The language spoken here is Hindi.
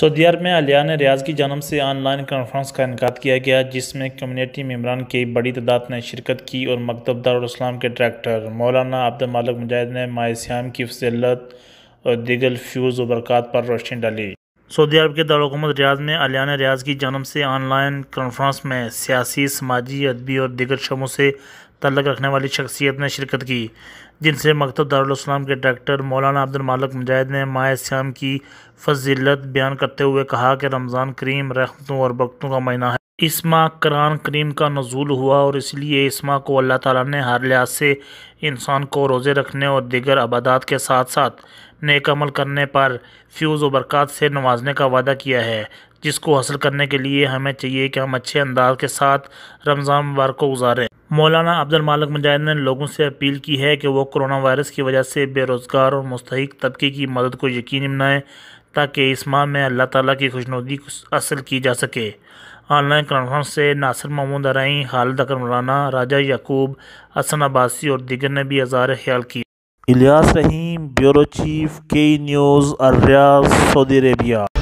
सऊदी अरब में ने रियाज की जन्म से ऑनलाइन कॉन्फ्रेंस का इनका किया गया जिसमें कम्युनिटी मेम्बरान की बड़ी तादाद ने शिरकत की और मकतब दार्लाम के डायरेक्टर मौलाना अब्द मालक मुजाहिद ने श्याम की फजीलत और दिगल फ्यूज़ व पर रोशनी डाली सऊदी अरब के दारकूमत रियाज़ में अलियान रियाज की जन्म से ऑनलाइन कॉन्फ्रेंस में सियासी समाजी अदबी और दिगर शमों से तल्लक रखने वाली शख्सियत ने शिरकत की जिनसे मकतब दार्लाम के डायरेक्टर मौलाना अब्दुल मुजाहद मुजाहिद ने माए श्याम की फजीलत बयान करते हुए कहा कि रमज़ान करीम रहमतों और बक्तों का महीना है इसमा कुरान करीम का नजूल हुआ और इसलिए इसमा को अल्लाह ताला ने हर लिहाज से इंसान को रोज़े रखने और दिगर आबादात के साथ साथ नेक अमल करने पर फ्यूज़ व बरक़ात से नवाजने का वादा किया है जिसको हासिल करने के लिए हमें चाहिए कि हम अच्छे अंदाज के साथ रमज़ान मुबारक को गुजारें मौलाना अब्दुल मालिक मुजाहिद ने लोगों से अपील की है कि वो कोरोना वायरस की वजह से बेरोज़गार और मुस्तक तबके की मदद को यकीनी बनाएं ताकि इस माह में अल्लाह ताला की खुशनुदी हासिल की जा सके ऑनलाइन कॉन्फ्रेंस से नासिर महमूद अरई खालिद अकर मौलाना राजा याकूब हसन अब्बासी और दिगर ने भी इजहार ख्याल किया इलियास रहीम ब्यूरो चीफ के न्यूज़ अर्रिया सऊदी अरेबिया